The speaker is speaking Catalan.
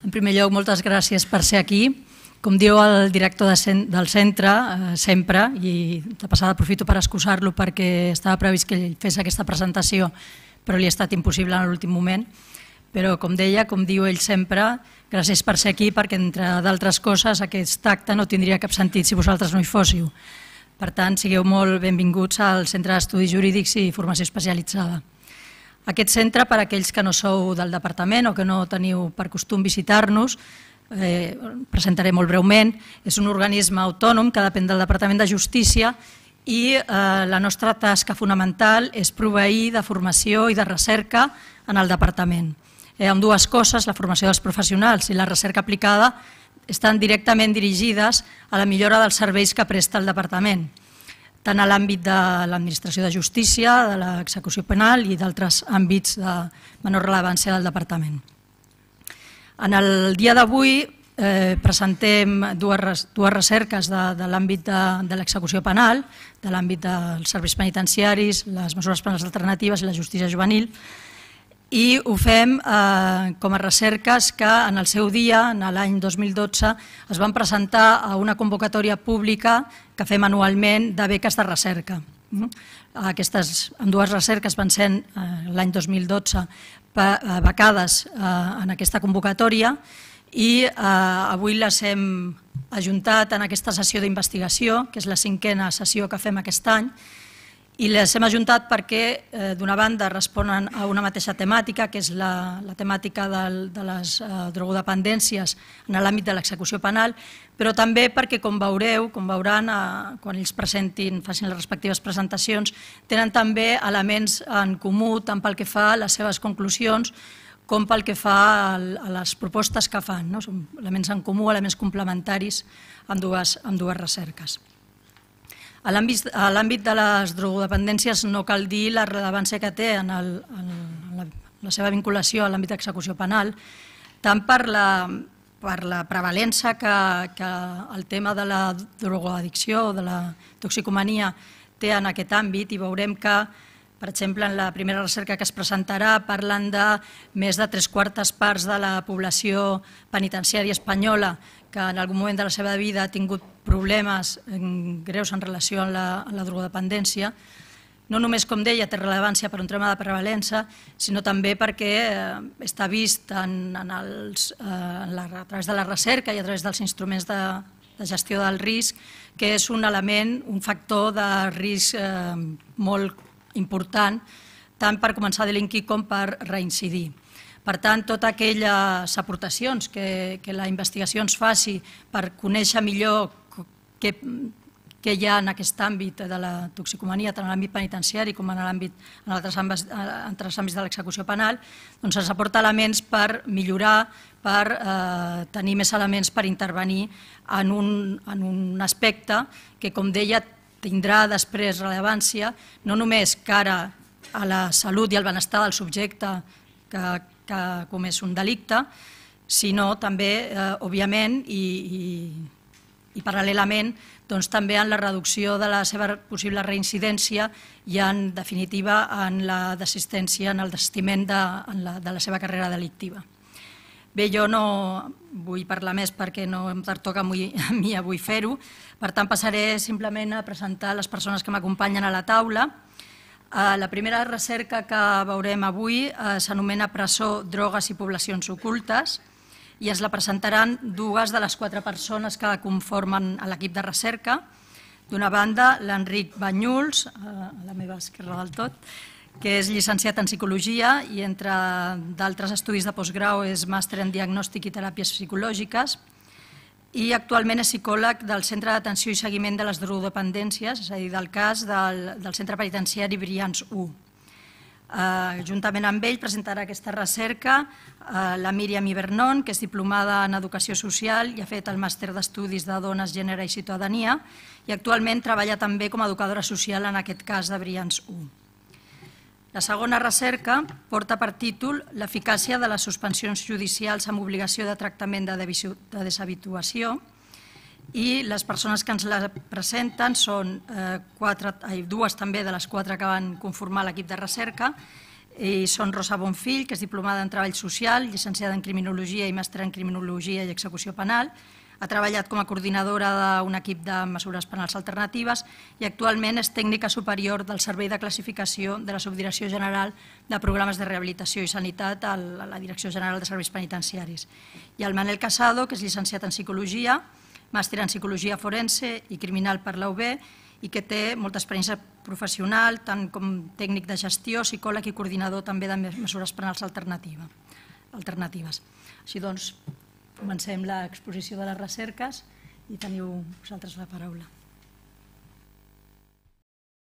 En primer lloc, moltes gràcies per ser aquí. Com diu el director del centre, eh, sempre, i de passada aprofito per excusar-lo perquè estava previst que ell fes aquesta presentació, però li ha estat impossible en l'últim moment. Però, com deia, com diu ell sempre, gràcies per ser aquí perquè, entre d'altres coses, aquest acte no tindria cap sentit si vosaltres no hi fóssiu. Per tant, sigueu molt benvinguts al Centre d'Estudis Jurídics i Formació Especialitzada. Aquest centre, per a aquells que no sou del departament o que no teniu per costum visitar-nos, eh, presentaré molt breument, és un organisme autònom que depèn del Departament de Justícia i eh, la nostra tasca fonamental és proveir de formació i de recerca en el departament. Eh, amb dues coses, la formació dels professionals i la recerca aplicada estan directament dirigides a la millora dels serveis que presta el departament tant a l'àmbit de l'administració de justícia, de l'execució penal i d'altres àmbits de menor rellevància del departament. En el dia d'avui eh, presentem dues, dues recerques de, l'àmbit de, de l'execució penal, de l'àmbit dels serveis penitenciaris, les mesures penals alternatives i la justícia juvenil, i ho fem eh, com a recerques que en el seu dia, en l'any 2012, es van presentar a una convocatòria pública que fem anualment de beques de recerca. Mm? Aquestes dues recerques van ser eh, l'any 2012 eh, becades eh, en aquesta convocatòria i eh, avui les hem ajuntat en aquesta sessió d'investigació, que és la cinquena sessió que fem aquest any, i les hem ajuntat perquè, eh, d'una banda, responen a una mateixa temàtica, que és la, la temàtica del, de les eh, drogodependències en l'àmbit de l'execució penal, però també perquè, com veureu, com veuran, eh, quan ells presentin, facin les respectives presentacions, tenen també elements en comú, tant pel que fa a les seves conclusions com pel que fa a les propostes que fan. No? Són elements en comú, elements complementaris dues, amb dues recerques. A l'àmbit de les drogodependències no cal dir la rellevància que té en, el, en, la, en la seva vinculació a l'àmbit d'execució penal, tant per la, per la prevalença que, que el tema de la drogodicció o de la toxicomania té en aquest àmbit i veurem que per exemple, en la primera recerca que es presentarà parlen de més de tres quartes parts de la població penitenciària espanyola que en algun moment de la seva vida ha tingut problemes mm, greus en relació amb la, amb la drogodependència, no només, com deia, té rellevància per un tema de prevalença, sinó també perquè eh, està vist en, en els, eh, en la, a través de la recerca i a través dels instruments de, de gestió del risc, que és un element, un factor de risc eh, molt important, tant per començar a delinquir com per reincidir. Per tant, totes aquelles aportacions que, que la investigació ens faci per conèixer millor què, què hi ha en aquest àmbit de la toxicomania, tant en l'àmbit penitenciari com en l'àmbit en altres àmbits, altres de l'execució penal, doncs ens aporta elements per millorar, per eh, tenir més elements per intervenir en un, en un aspecte que, com deia, tindrà després rellevància no només cara a la salut i al benestar del subjecte que, que ha comès un delicte, sinó també, eh, òbviament, i, i, paral·lelament, doncs, també en la reducció de la seva possible reincidència i, en definitiva, en la desistència, en el desistiment de, en la, de la seva carrera delictiva. Bé, jo no vull parlar més perquè no em pertoca a mi avui fer-ho, per tant passaré simplement a presentar les persones que m'acompanyen a la taula. Eh, la primera recerca que veurem avui eh, s'anomena Presó, drogues i poblacions ocultes i es la presentaran dues de les quatre persones que conformen l'equip de recerca. D'una banda, l'Enric Banyuls, eh, a la meva esquerra del tot, que és llicenciat en Psicologia i, entre d'altres estudis de postgrau, és màster en Diagnòstic i Teràpies Psicològiques i actualment és psicòleg del Centre d'Atenció i Seguiment de les Drogodependències, és a dir, del cas del, del Centre Penitenciari Brians 1. Eh, juntament amb ell presentarà aquesta recerca eh, la Míriam Ibernon, que és diplomada en Educació Social i ha fet el màster d'Estudis de Dones, Gènere i Ciutadania i actualment treballa també com a educadora social en aquest cas de Brians 1. La segona recerca porta per títol l'eficàcia de les suspensions judicials amb obligació de tractament de deshabituació i les persones que ens la presenten són eh, quatre, dues també de les quatre que van conformar l'equip de recerca i són Rosa Bonfill, que és diplomada en treball social, llicenciada en criminologia i màster en criminologia i execució penal, ha treballat com a coordinadora d'un equip de mesures penals alternatives i actualment és tècnica superior del Servei de Classificació de la Subdirecció General de Programes de Rehabilitació i Sanitat a la Direcció General de Serveis Penitenciaris. I el Manel Casado, que és llicenciat en Psicologia, màster en Psicologia Forense i Criminal per la UB i que té molta experiència professional, tant com tècnic de gestió, psicòleg i coordinador també de mesures penals alternatives. Així doncs, Comencem l'exposició de les recerques i teniu vosaltres la paraula.